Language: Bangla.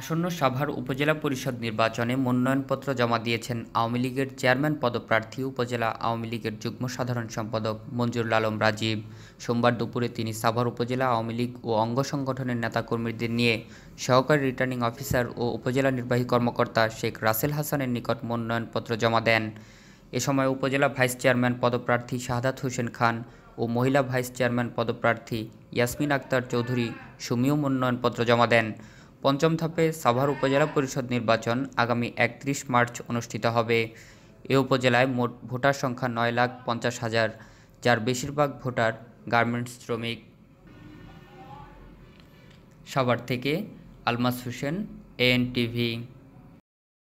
আসন্ন সাভার উপজেলা পরিষদ নির্বাচনে মনোনয়নপত্র জমা দিয়েছেন আওয়ামী লীগের চেয়ারম্যান পদপ্রার্থী উপজেলা আওয়ামী লীগের যুগ্ম সাধারণ সম্পাদক মঞ্জুরুল আলম রাজীব সোমবার দুপুরে তিনি সাভার উপজেলা আওয়ামী লীগ ও অঙ্গ সংগঠনের নেতাকর্মীদের নিয়ে সহকারী রিটার্নিং অফিসার ও উপজেলা নির্বাহী কর্মকর্তা শেখ রাসেল হাসানের নিকট মনোনয়নপত্র জমা দেন এ সময় উপজেলা ভাইস চেয়ারম্যান পদপ্রার্থী শাহাদাত হোসেন খান ও মহিলা ভাইস চেয়ারম্যান পদপ্রার্থী ইয়াসমিন আক্তার চৌধুরী সুমিও মনোনয়নপত্র জমা দেন পঞ্চম ধাপে সাভার উপজেলা পরিষদ নির্বাচন আগামী একত্রিশ মার্চ অনুষ্ঠিত হবে এ উপজেলায় মোট ভোটার সংখ্যা নয় লাখ পঞ্চাশ হাজার যার বেশিরভাগ ভোটার গার্মেন্টস শ্রমিক সাভার থেকে আলমাস হোসেন এএনটিভি